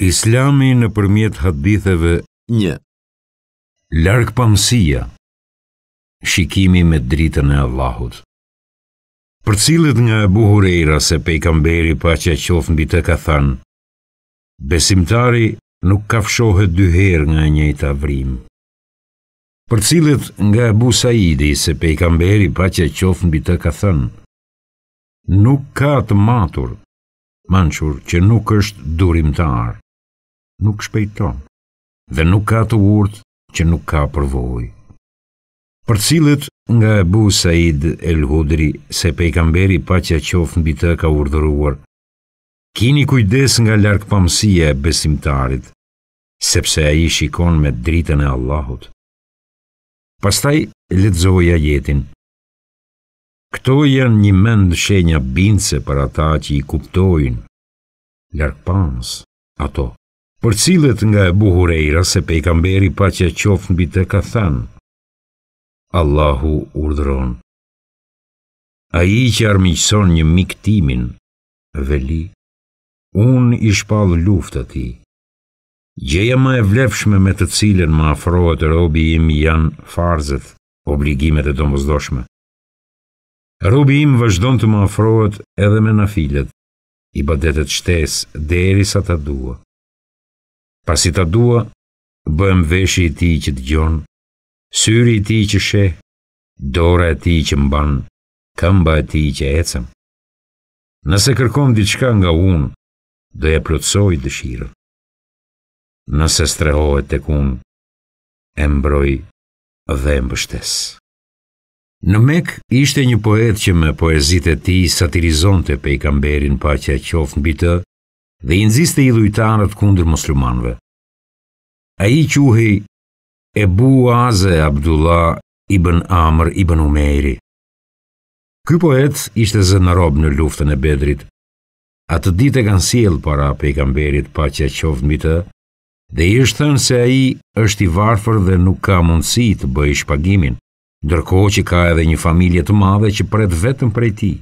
Islami në përmjet haditheve një, larkë pamsia, shikimi me dritën e Allahut. Për cilët nga e buhurera se pe i kamberi pa që e qofën bitë e ka thanë, besimtari nuk kafshohet dyher nga njëjt avrim. Për cilët nga e buhë se pe i kamberi pa që e qofën bitë e ka thanë, nuk ka të matur, manqur, që nuk është durimtar nuk shpejton, dhe nuk ka të urt që nuk ka përvoj. Për cilët nga Ebu Said El Hudri, se pejkamberi pa që qofë në bitë ka urdhëruar, kini kujdes nga larkë e besimtarit, sepse a i shikon me dritën e Allahut. Pastaj, letëzoja jetin, Këto janë një mend shenja bince për ata që i kuptojnë, lërpans ato për cilët nga e buhur se pe i kamberi pa që e në bitë e ka thanë. Allahu urdronë. A i që armiqëson një mikëtimin, veli, unë i shpalë luftë ati. Gjeja ma e vlefshme me të cilën ma afrohet e robi im janë farzët, obligimet e të Robi im vazhdon të ma afrohet edhe me nafilet, i badetet shtesë deri sa ta dua pasi ta dua, bëhem veshë i ti që të gjonë, syri i ti që she, dora e ti që mbanë, këmba e ti që ecëm. Nëse kërkom diçka nga unë, do e plotsoj dëshirën. Nëse strehohet të kunë, e mbroj dhe e mbështes. Në mek ishte një poet që me poezit e ti satirizonte kamberin pa që e qofë në bitë, dhe i nëziste i dhujtarët kundër muslimanve. A i quhej Ebu Aze Abdullah ibn Amr ibn Umeri. Ky poet ishte zë në robë në luftën e bedrit. A të ditë e kanë siel para pejgamberit pa që qovë mbi të, dhe i është thënë se a i është i varfër dhe nuk ka mundësi të bëj shpagimin, ndërko që ka edhe një familje të madhe që pret vetëm prej ti.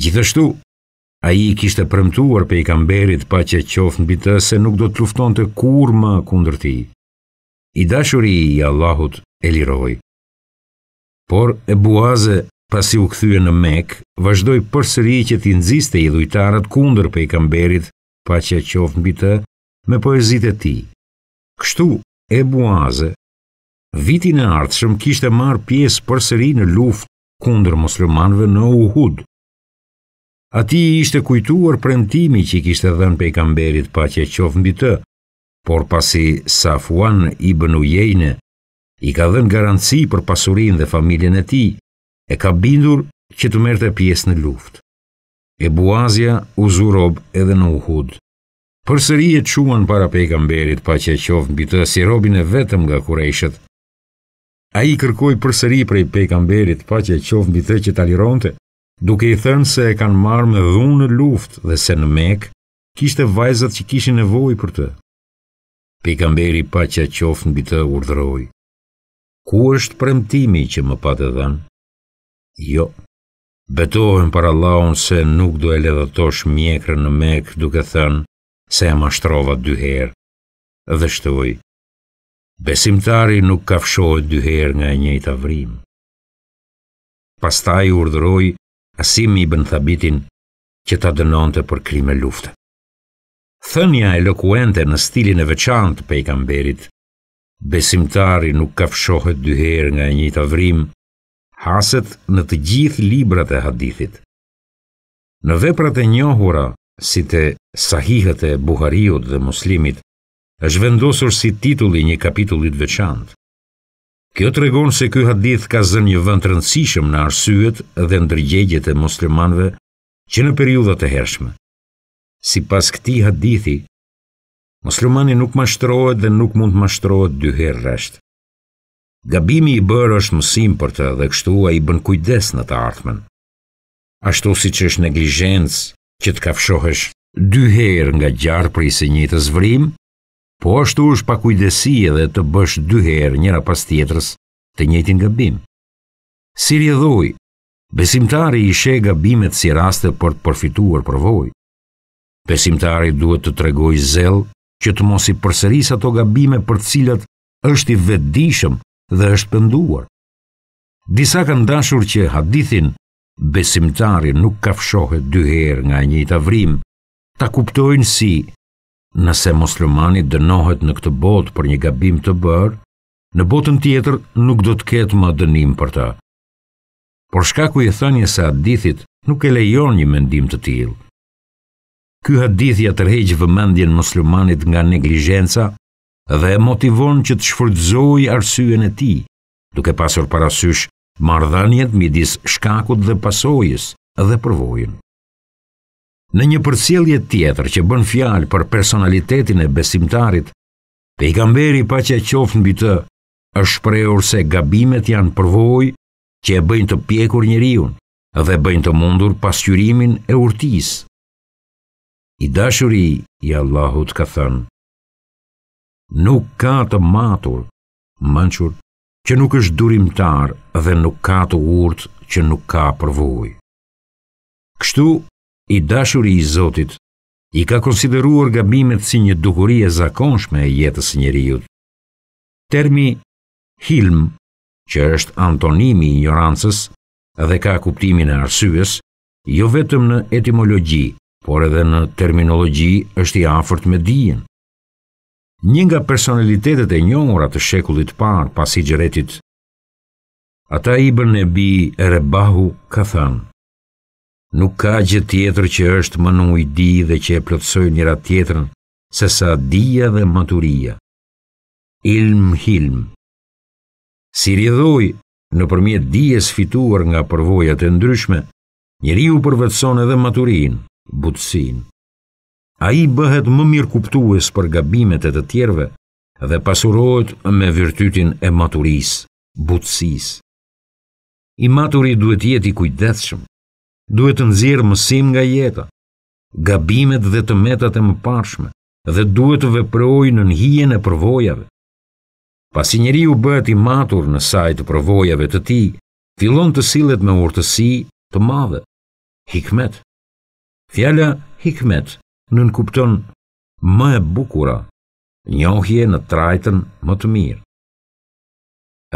Gjithështu, A i kishte përmtuar pe i kamberit pa që qofë në bitë se nuk do të lufton të kur më kundër ti. I dashuri i Allahut e liroj. Por e buaze pasi u këthyë në mek, vazhdoj përsëri që ti nëziste i dujtarët kundër pe i kamberit pa që qofë në bitë me poezit e ti. Kështu e buaze, vitin e kishtë kishte marë pjesë përsëri në luft kundër muslimanve në Uhud. A ti ishte kujtuar premtimi që i kishte dhenë kamberit pa që qofë mbi të, por pasi Safuan i bënu jejne, i ka dhenë garanci për pasurin dhe familjen e ti, e ka bindur që të merte pjesë në luft. E buazja u zurob edhe në uhud. Për sëri e quman para kamberit pa që qofë mbi të si robin e vetëm nga kurejshet. A i kërkoj për sëri prej pejkamberit pa që qofë mbi të që talironte, duke i thënë se e kanë marrë me dhunë në luftë dhe se në mekë, kishte vajzat që kishin nevojë për të. Pikamberi pa që a qofë në bitë urdhëroj. Ku është premtimi që më patë dhenë? Jo, betohen për Allahun se nuk do e ledhëtosh mjekrë në mekë duke thënë se e mashtrova dyherë. Dhe shtoj, besimtari nuk kafshojt dyherë nga e njëjta vrimë. Pastaj urdhëroj, asimi i bën thabitin që ta dënonte për krime lufte. Thënia e lokuente në stilin e veçant pe i kamberit, besimtari nuk kafshohet dyher nga e një të vrim, haset në të gjithë librat e hadithit. Në veprat e njohura, si të sahihët e buhariut dhe muslimit, është vendosur si titulli një kapitullit veçantë. Kjo të regon se kjo hadith ka zën një vënd të rëndësishëm në arsyet dhe ndërgjegjet e muslimanve që në periudat e hershme. Si pas këti hadithi, muslimani nuk ma dhe nuk mund ma shtrojët dy herë rështë. Gabimi i bërë është mësim për të dhe kështu a i bën kujdes në të artmen. Ashtu si që është neglijenës që të kafshohesh dy herë nga gjarë për i se një të zvrimë, Po ashtu është pa kujdesi edhe të bësh dy herë njëra pas tjetrës të njëjtin gabim. Si rjedhoj, besimtari i sheh gabimet si raste për të përfituar provojë. Besimtari duhet të tregojë zell që të mos i përsëris ato gabime për të cilat është i vetëdijshëm dhe është penduar. Disa kanë dashur që hadithin besimtari nuk kafshohet dy herë nga e njëjta vrim, ta kuptojnë si nëse muslimani dënohet në këtë botë për një gabim të bërë, në botën tjetër nuk do të ketë më dënim për ta. Por shkaku i thënje se hadithit nuk e lejon një mendim të tilë. Ky hadith ja tërhegjë vëmendjen muslimanit nga neglijenca dhe e motivon që të shfrytëzojë arsyen e tij, duke pasur parasysh mardhanjet midis shkakut dhe pasojës dhe përvojën në një përcjelje tjetër që bën fjalë për personalitetin e besimtarit, pe i kamberi pa që e qofën bitë, është shprejur se gabimet janë përvoj që e bëjnë të pjekur njëriun dhe bëjnë të mundur pasqyrimin e urtis. I dashuri i Allahut ka thënë, nuk ka të matur, mënqur, që nuk është durimtar dhe nuk ka të urt që nuk ka përvoj. Kështu, i dashuri i Zotit, i ka konsideruar gabimet si një dukuri e zakonshme e jetës njëriut. Termi hilm, që është antonimi i ignorancës dhe ka kuptimin e arsyes, jo vetëm në etimologji, por edhe në terminologji është i afërt me dijen. Një nga personalitetet e njohura të shekullit parë pas i ata i bërë në bi Rebahu ka thënë, nuk ka gjë tjetër që është më në ujdi dhe që e plotsoj njëra tjetërën, se sa dhia dhe maturia. Ilm hilm Si rjedhoj, në përmjet dhies fituar nga përvojat e ndryshme, njëri u përvetson edhe maturin, butësin. A i bëhet më mirë kuptues për gabimet e të tjerve dhe pasurohet me vërtytin e maturis, butësis. I maturi duhet jeti kujdethshëm, duhet të nxjerr mësim nga jeta, gabimet dhe të metat e mëparshme dhe duhet të veproj në hijen e përvojave. Pasi njeriu u bëhet i matur në sajt të përvojave të ti, fillon të silet me urtësi të madhe. Hikmet. Fjalla hikmet në nënkupton më e bukura, njohje në trajten më të mirë.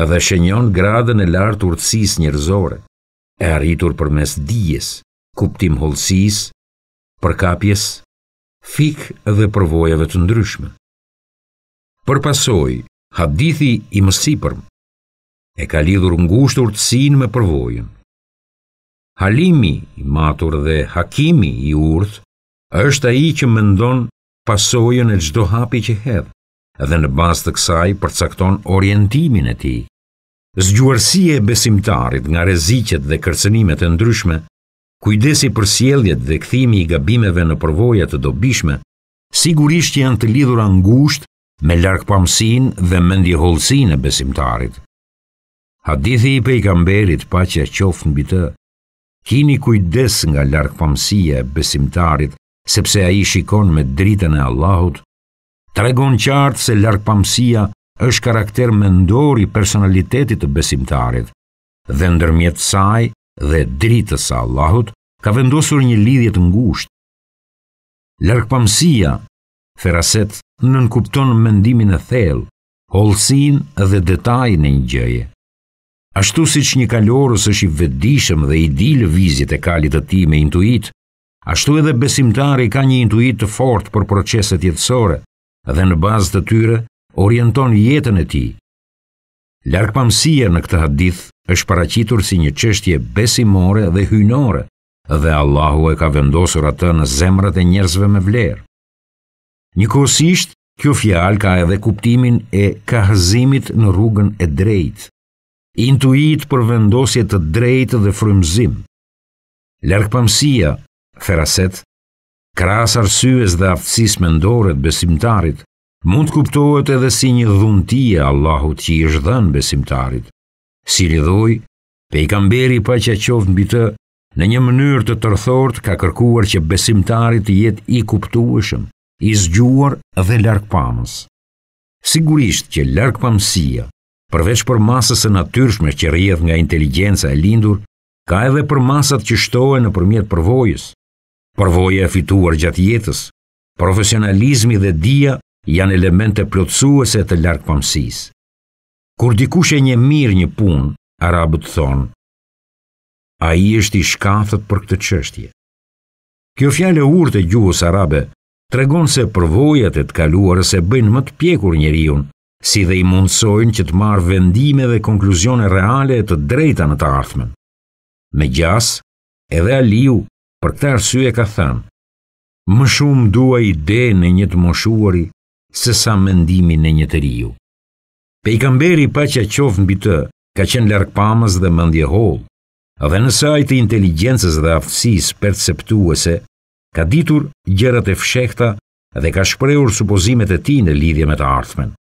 Edhe shenjon gradën e lartë urtësis njërzore e arritur për mes dijes, kuptim holsis, përkapjes, fik dhe përvojave të ndryshme. Për pasoj, hadithi i mësipërm e ka lidhur ngushtur të sin me përvojën. Halimi i matur dhe hakimi i urtë është a i që mendon pasojën e gjdo hapi që hedhë dhe në bastë të kësaj përcakton orientimin e ti zgjuarësie e besimtarit nga rezicjet dhe kërcenimet e ndryshme, kujdesi për sieljet dhe këthimi i gabimeve në përvojat të dobishme, sigurisht që janë të lidhur angusht me larkpamsin dhe mendjeholsin e besimtarit. Hadithi i pejkamberit pa që e qofë në bitë, kini kujdes nga larkpamsia e besimtarit, sepse a i shikon me dritën e Allahut, të regon qartë se larkpamsia nështë është karakter mendor i personalitetit të besimtarit, dhe ndërmjet saj dhe dritës së Allahut ka vendosur një lidhje të ngushtë. Lërkpamësia, feraset, nënkupton mendimin e thellë, holsin dhe detajin e një gjëje. Ashtu si që një kalorës është i vedishëm dhe i dilë vizit e kalit të ti me intuit, ashtu edhe besimtari ka një intuit të fort për proceset jetësore dhe në bazë të tyre orienton jetën e ti. Larkpamsia në këtë hadith është paracitur si një qështje besimore dhe hynore dhe Allahu e ka vendosur atë në zemrët e njerëzve me vlerë. Një kosisht, kjo fjal ka edhe kuptimin e kahëzimit në rrugën e drejtë, intuit për vendosje të drejtë dhe frymzim. Larkpamsia, theraset, kras arsyes dhe aftësis mendore të besimtarit, Mund kuptohet edhe si një dhuntie Allahut që i është dhënë besimtarit. Si lidhoi, pejgamberi pa që qof mbi të në një mënyrë të tërthort ka kërkuar që besimtarit të jetë i kuptueshëm, i zgjuar dhe larkpamës. Sigurisht që larkpamësia, përveç për masës e natyrshme që rrjedh nga inteligjenca e lindur, ka edhe për masat që shtohen në përmjet përvojës, përvoja e fituar gjatë jetës, profesionalizmi dhe dia janë elemente plotësuese të larkëpamësis. Kur dikush e një mirë një punë, arabët thonë, a i është i shkathët për këtë qështje. Kjo fjale urë të gjuhës arabe tregon se përvojat e të kaluarë se bëjnë më të pjekur njeriun, si dhe i mundësojnë që të marë vendime dhe konkluzione reale të drejta në të ardhmen. Me gjas, edhe Aliu për këtë arsye ka thënë, më shumë duaj ide në një të moshuari se sa mendimin e një të riu. kamberi pa që qofë mbi të, ka qenë pamës dhe mëndje holë, dhe në saj të inteligencës dhe aftësis perceptuese, ka ditur gjërat e fshekta dhe ka shprehur supozimet e tij në lidhje me të ardhmen.